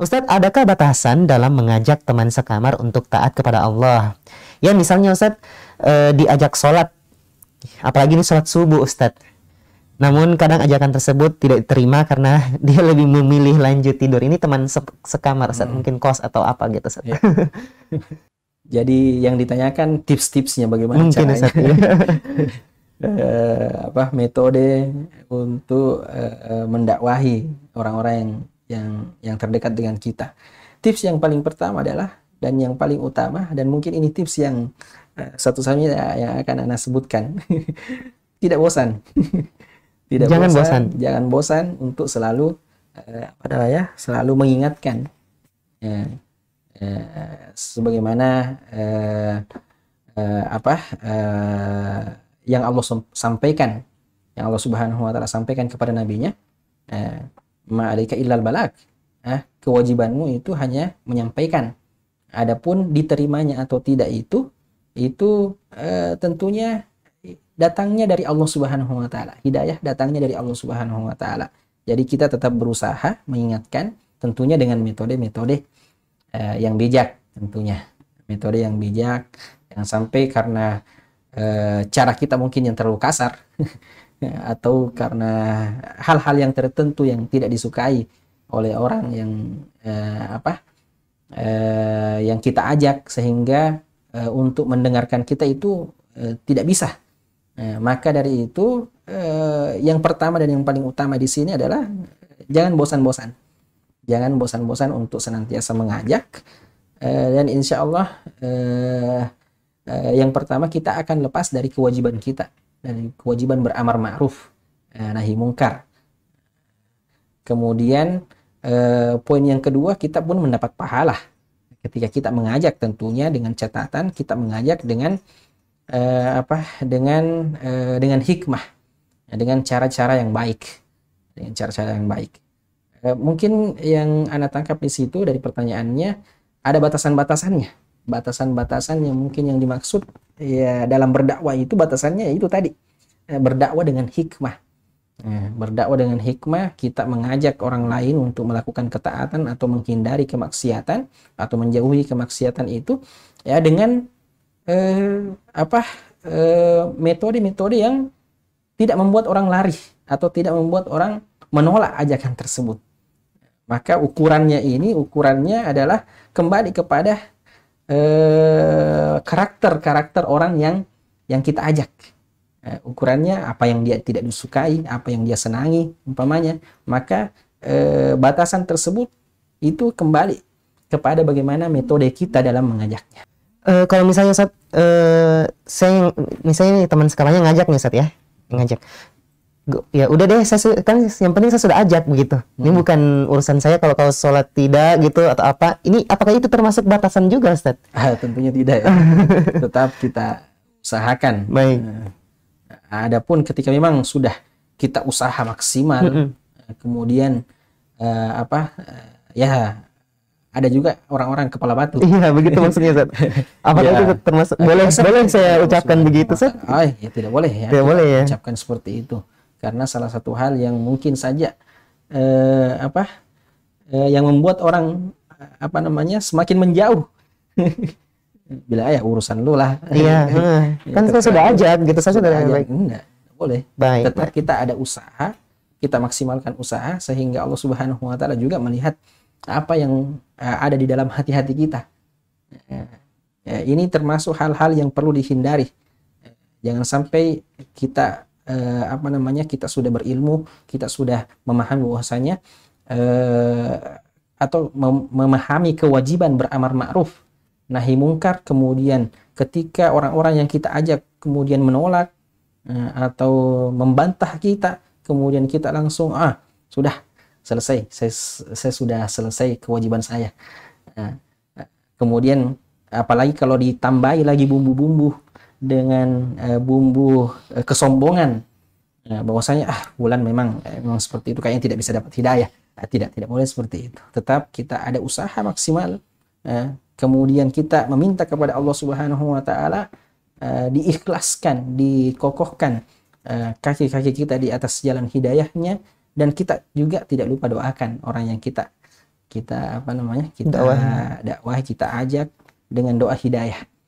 Ustadz, adakah batasan dalam mengajak teman sekamar untuk taat kepada Allah? Ya misalnya Ustadz eh, diajak sholat, apalagi ini sholat subuh Ustadz. Namun kadang ajakan tersebut tidak diterima karena dia lebih memilih lanjut tidur. Ini teman se sekamar Ustadz, hmm. mungkin kos atau apa gitu Ustadz. Ya. Jadi yang ditanyakan tips-tipsnya bagaimana mungkin, caranya. Ustadz, ya. uh, apa metode untuk uh, mendakwahi orang-orang yang yang yang terdekat dengan kita. Tips yang paling pertama adalah dan yang paling utama dan mungkin ini tips yang eh, satu-satunya yang akan Anda sebutkan. Tidak bosan. Tidak jangan bosan, bosan, jangan bosan untuk selalu uh, apa ya? selalu mengingatkan. Ya. Uh, sebagaimana uh, apa uh, yang Allah sampaikan, yang Allah Subhanahu wa taala sampaikan kepada nabinya ma'alika illal balak. Ah, kewajibanmu itu hanya menyampaikan. Adapun diterimanya atau tidak itu itu eh, tentunya datangnya dari Allah Subhanahu wa taala. Hidayah datangnya dari Allah Subhanahu wa taala. Jadi kita tetap berusaha mengingatkan tentunya dengan metode-metode eh, yang bijak tentunya. Metode yang bijak jangan sampai karena eh, cara kita mungkin yang terlalu kasar Ya, atau karena hal-hal yang tertentu yang tidak disukai oleh orang yang eh, apa eh, yang kita ajak sehingga eh, untuk mendengarkan kita itu eh, tidak bisa eh, maka dari itu eh, yang pertama dan yang paling utama di sini adalah jangan bosan-bosan jangan bosan-bosan untuk senantiasa mengajak eh, dan insya Allah eh, eh, yang pertama kita akan lepas dari kewajiban kita dan kewajiban beramar ma'ruf eh, nahi mungkar. Kemudian eh, poin yang kedua kita pun mendapat pahala ketika kita mengajak tentunya dengan catatan kita mengajak dengan eh, apa dengan eh, dengan hikmah dengan cara-cara yang baik dengan cara-cara yang baik. Eh, mungkin yang anda tangkap di situ dari pertanyaannya ada batasan-batasannya batasan-batasan yang mungkin yang dimaksud ya dalam berdakwah itu batasannya itu tadi eh, berdakwah dengan hikmah eh, berdakwah dengan hikmah kita mengajak orang lain untuk melakukan ketaatan atau menghindari kemaksiatan atau menjauhi kemaksiatan itu ya dengan eh, apa eh, metode-metode yang tidak membuat orang lari atau tidak membuat orang menolak ajakan tersebut maka ukurannya ini ukurannya adalah kembali kepada karakter-karakter eh, orang yang yang kita ajak. Eh, ukurannya apa yang dia tidak disukai, apa yang dia senangi, umpamanya. Maka eh, batasan tersebut itu kembali kepada bagaimana metode kita dalam mengajaknya. Uh, kalau misalnya saat uh, eh, saya misalnya teman sekolahnya ngajak nih saat ya, ngajak ya udah deh saya kan yang penting saya sudah ajak begitu hmm. ini bukan urusan saya kalau kalau sholat tidak gitu atau apa ini apakah itu termasuk batasan juga Ustaz? Ah, tentunya tidak ya tetap kita usahakan baik eh, adapun ketika memang sudah kita usaha maksimal hmm. kemudian uh, apa uh, ya ada juga orang-orang kepala batu. Iya, begitu maksudnya, Ustaz. Apakah ya. itu termasuk boleh boleh saya ucapkan begitu, Ustaz? Oh, ya tidak boleh ya. Tidak boleh ya. Ucapkan seperti itu karena salah satu hal yang mungkin saja eh, apa eh, yang membuat orang apa namanya semakin menjauh bila ya urusan lu lah iya ya, kan saya sudah ajak gitu saya sudah ajak. enggak boleh baik, tetap baik. kita ada usaha kita maksimalkan usaha sehingga Allah Subhanahu wa taala juga melihat apa yang uh, ada di dalam hati-hati kita. Uh, ini termasuk hal-hal yang perlu dihindari. Jangan sampai kita eh, apa namanya kita sudah berilmu, kita sudah memahami bahwasanya eh, atau mem memahami kewajiban beramar ma'ruf nahi mungkar kemudian ketika orang-orang yang kita ajak kemudian menolak eh, atau membantah kita kemudian kita langsung ah sudah selesai saya saya sudah selesai kewajiban saya eh, eh, kemudian apalagi kalau ditambahi lagi bumbu-bumbu dengan uh, bumbu uh, kesombongan uh, bahwasanya ah bulan memang eh, memang seperti itu kayaknya tidak bisa dapat hidayah uh, tidak tidak boleh seperti itu tetap kita ada usaha maksimal uh, kemudian kita meminta kepada Allah Subhanahu Wa Taala uh, diikhlaskan dikokohkan kaki-kaki kita di atas jalan hidayahnya dan kita juga tidak lupa doakan orang yang kita kita apa namanya kita dakwah, dakwah kita ajak dengan doa hidayah